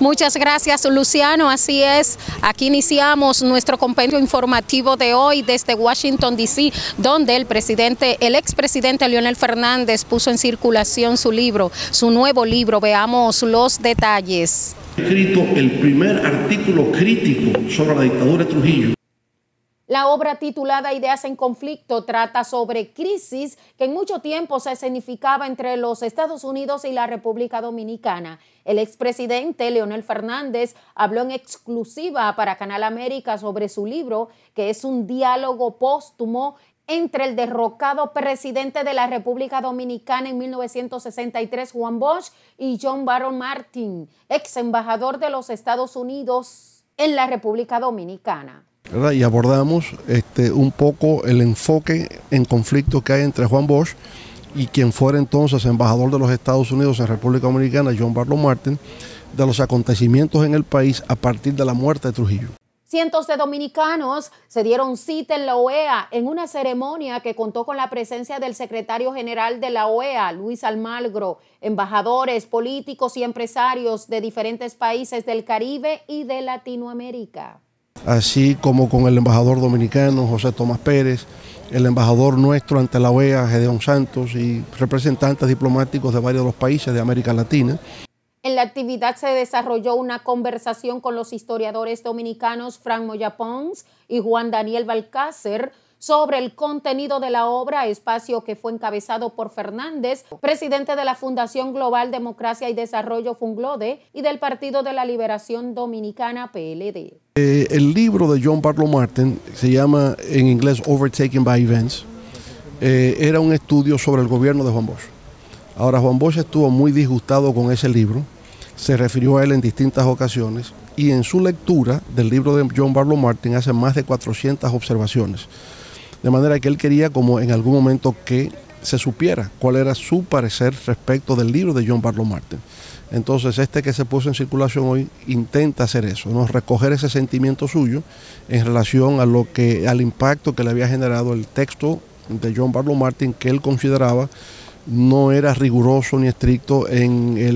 Muchas gracias, Luciano. Así es, aquí iniciamos nuestro compendio informativo de hoy desde Washington, D.C., donde el presidente, el expresidente Leonel Fernández puso en circulación su libro, su nuevo libro. Veamos los detalles. Escrito el primer artículo crítico sobre la dictadura Trujillo. La obra titulada Ideas en Conflicto trata sobre crisis que en mucho tiempo se significaba entre los Estados Unidos y la República Dominicana. El expresidente Leonel Fernández habló en exclusiva para Canal América sobre su libro, que es un diálogo póstumo entre el derrocado presidente de la República Dominicana en 1963, Juan Bosch, y John Barrow Martin, ex embajador de los Estados Unidos en la República Dominicana y abordamos este, un poco el enfoque en conflicto que hay entre Juan Bosch y quien fuera entonces embajador de los Estados Unidos en República Dominicana, John Barlow Martin, de los acontecimientos en el país a partir de la muerte de Trujillo. Cientos de dominicanos se dieron cita en la OEA en una ceremonia que contó con la presencia del secretario general de la OEA, Luis Almagro, embajadores, políticos y empresarios de diferentes países del Caribe y de Latinoamérica así como con el embajador dominicano José Tomás Pérez, el embajador nuestro ante la OEA, Gedeón Santos, y representantes diplomáticos de varios de los países de América Latina. En la actividad se desarrolló una conversación con los historiadores dominicanos Frank Moya Pons y Juan Daniel Balcácer sobre el contenido de la obra, espacio que fue encabezado por Fernández, presidente de la Fundación Global Democracia y Desarrollo Funglode y del Partido de la Liberación Dominicana PLD. Eh, el libro de John Pablo Martin se llama en inglés Overtaken by Events. Eh, era un estudio sobre el gobierno de Juan Bosch. Ahora, Juan Bosch estuvo muy disgustado con ese libro, se refirió a él en distintas ocasiones y en su lectura del libro de John Barlow Martin hace más de 400 observaciones de manera que él quería como en algún momento que se supiera cuál era su parecer respecto del libro de John Barlow Martin. Entonces, este que se puso en circulación hoy intenta hacer eso, recoger ese sentimiento suyo en relación a lo que, al impacto que le había generado el texto de John Barlow Martin, que él consideraba no era riguroso ni estricto en, eh,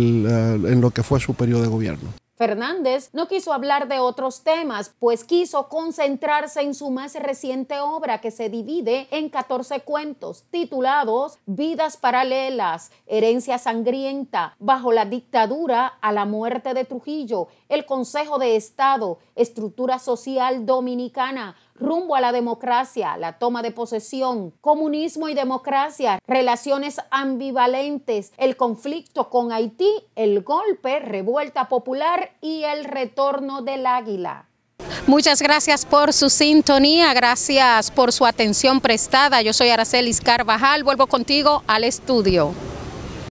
en lo que fue su periodo de gobierno. Fernández no quiso hablar de otros temas, pues quiso concentrarse en su más reciente obra que se divide en 14 cuentos titulados Vidas Paralelas, Herencia Sangrienta, Bajo la Dictadura a la Muerte de Trujillo, El Consejo de Estado, Estructura Social Dominicana, rumbo a la democracia, la toma de posesión, comunismo y democracia, relaciones ambivalentes, el conflicto con Haití, el golpe, revuelta popular y el retorno del águila. Muchas gracias por su sintonía, gracias por su atención prestada. Yo soy Araceli Carvajal, vuelvo contigo al estudio.